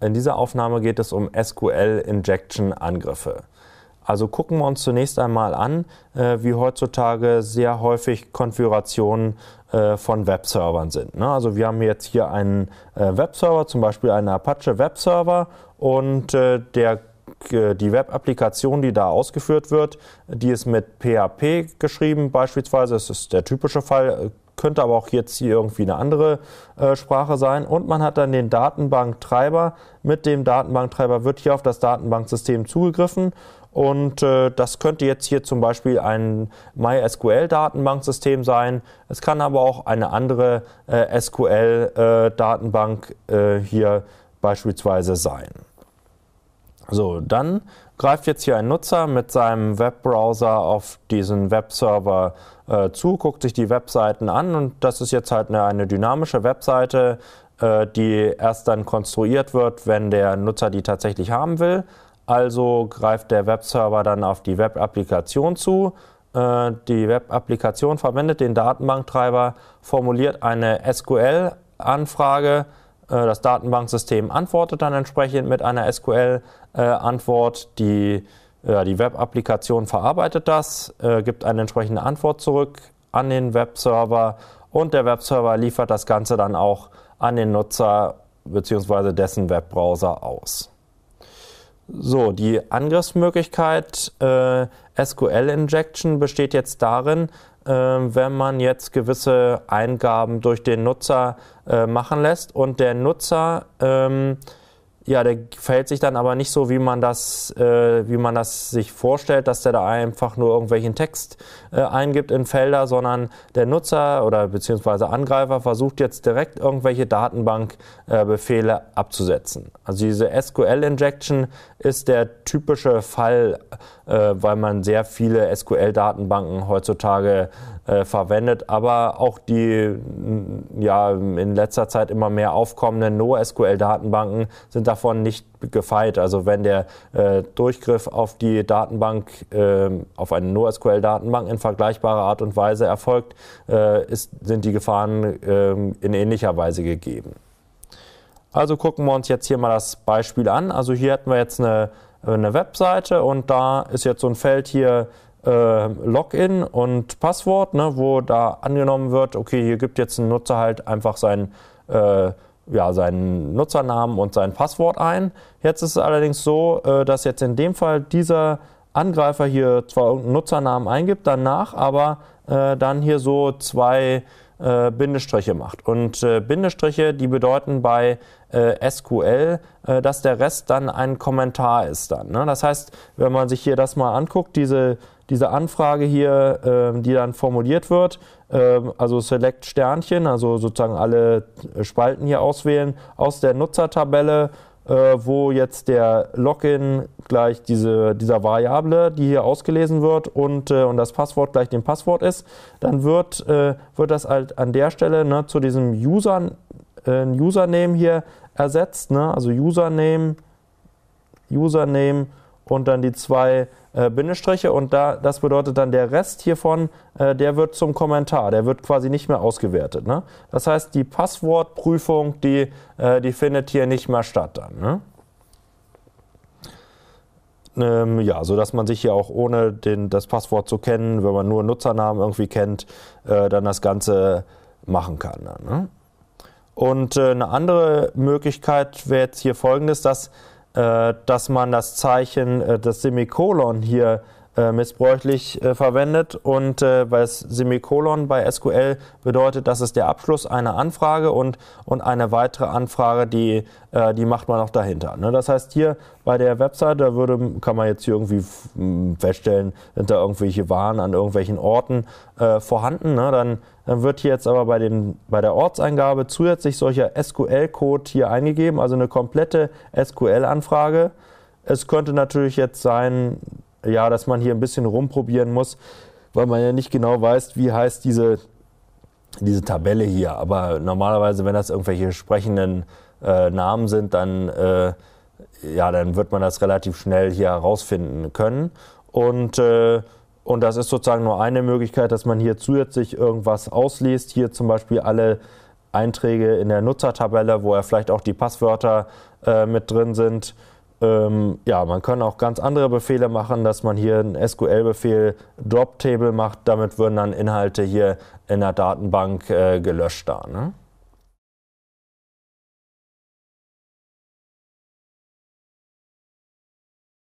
In dieser Aufnahme geht es um SQL-Injection-Angriffe. Also gucken wir uns zunächst einmal an, äh, wie heutzutage sehr häufig Konfigurationen äh, von Webservern sind. Ne? Also wir haben jetzt hier einen äh, Webserver, zum Beispiel einen Apache Webserver und der die Web-Applikation, die da ausgeführt wird, die ist mit PHP geschrieben beispielsweise. Das ist der typische Fall könnte aber auch jetzt hier irgendwie eine andere äh, Sprache sein. Und man hat dann den Datenbanktreiber. Mit dem Datenbanktreiber wird hier auf das Datenbanksystem zugegriffen. Und äh, das könnte jetzt hier zum Beispiel ein MySQL-Datenbanksystem sein. Es kann aber auch eine andere äh, SQL-Datenbank äh, äh, hier beispielsweise sein. So, dann greift jetzt hier ein Nutzer mit seinem Webbrowser auf diesen Webserver äh, zu, guckt sich die Webseiten an und das ist jetzt halt eine, eine dynamische Webseite, äh, die erst dann konstruiert wird, wenn der Nutzer die tatsächlich haben will. Also greift der Webserver dann auf die Web-Applikation zu. Äh, die Web-Applikation verwendet den Datenbanktreiber, formuliert eine SQL-Anfrage, äh, das Datenbanksystem antwortet dann entsprechend mit einer SQL-Antwort. Die, die Web-Applikation verarbeitet das, äh, gibt eine entsprechende Antwort zurück an den Webserver und der Webserver liefert das Ganze dann auch an den Nutzer bzw. dessen Webbrowser aus. So, die Angriffsmöglichkeit äh, SQL Injection besteht jetzt darin, ähm, wenn man jetzt gewisse Eingaben durch den Nutzer äh, machen lässt und der Nutzer ähm, ja, der verhält sich dann aber nicht so, wie man das, äh, wie man das sich vorstellt, dass der da einfach nur irgendwelchen Text äh, eingibt in Felder, sondern der Nutzer oder beziehungsweise Angreifer versucht jetzt direkt irgendwelche Datenbankbefehle äh, abzusetzen. Also diese SQL-Injection ist der typische Fall, äh, weil man sehr viele SQL-Datenbanken heutzutage äh, verwendet, aber auch die ja in letzter Zeit immer mehr aufkommenden NoSQL-Datenbanken sind da davon nicht gefeit. Also wenn der äh, Durchgriff auf die Datenbank, äh, auf eine NoSQL-Datenbank in vergleichbarer Art und Weise erfolgt, äh, ist, sind die Gefahren ähm, in ähnlicher Weise gegeben. Also gucken wir uns jetzt hier mal das Beispiel an. Also hier hatten wir jetzt eine, eine Webseite und da ist jetzt so ein Feld hier ähm, Login und Passwort, ne, wo da angenommen wird, okay, hier gibt jetzt ein Nutzer halt einfach sein äh, ja, seinen Nutzernamen und sein Passwort ein. Jetzt ist es allerdings so, äh, dass jetzt in dem Fall dieser Angreifer hier zwar irgendeinen Nutzernamen eingibt, danach aber äh, dann hier so zwei äh, Bindestriche macht. Und äh, Bindestriche, die bedeuten bei äh, SQL, äh, dass der Rest dann ein Kommentar ist dann. Ne? Das heißt, wenn man sich hier das mal anguckt, diese diese Anfrage hier, äh, die dann formuliert wird, äh, also Select Sternchen, also sozusagen alle äh, Spalten hier auswählen aus der Nutzertabelle, äh, wo jetzt der Login gleich diese, dieser Variable, die hier ausgelesen wird und, äh, und das Passwort gleich dem Passwort ist, dann wird, äh, wird das halt an der Stelle ne, zu diesem User, äh, Username hier ersetzt. Ne? Also Username, Username und dann die zwei äh, Bindestriche und da, das bedeutet dann der Rest hiervon, äh, der wird zum Kommentar, der wird quasi nicht mehr ausgewertet. Ne? Das heißt, die Passwortprüfung, die, äh, die findet hier nicht mehr statt dann. Ne? Ähm, ja, so dass man sich hier auch ohne den, das Passwort zu kennen, wenn man nur Nutzernamen irgendwie kennt, äh, dann das Ganze machen kann. Dann, ne? Und äh, eine andere Möglichkeit wäre jetzt hier folgendes, dass äh, dass man das Zeichen, äh, das Semikolon hier äh, missbräuchlich äh, verwendet und äh, weil das Semikolon bei SQL bedeutet, das ist der Abschluss einer Anfrage und, und eine weitere Anfrage, die, äh, die macht man auch dahinter. Ne? Das heißt, hier bei der Webseite, da würde, kann man jetzt hier irgendwie feststellen, sind da irgendwelche Waren an irgendwelchen Orten äh, vorhanden. Ne? Dann, dann wird hier jetzt aber bei, den, bei der Ortseingabe zusätzlich solcher SQL-Code hier eingegeben, also eine komplette SQL-Anfrage. Es könnte natürlich jetzt sein, ja, dass man hier ein bisschen rumprobieren muss, weil man ja nicht genau weiß, wie heißt diese, diese Tabelle hier. Aber normalerweise, wenn das irgendwelche sprechenden äh, Namen sind, dann, äh, ja, dann wird man das relativ schnell hier herausfinden können. Und äh, und das ist sozusagen nur eine Möglichkeit, dass man hier zusätzlich irgendwas ausliest. Hier zum Beispiel alle Einträge in der Nutzertabelle, wo ja vielleicht auch die Passwörter äh, mit drin sind. Ähm, ja, man kann auch ganz andere Befehle machen, dass man hier einen SQL-Befehl Drop Table macht. Damit würden dann Inhalte hier in der Datenbank äh, gelöscht da. Ne?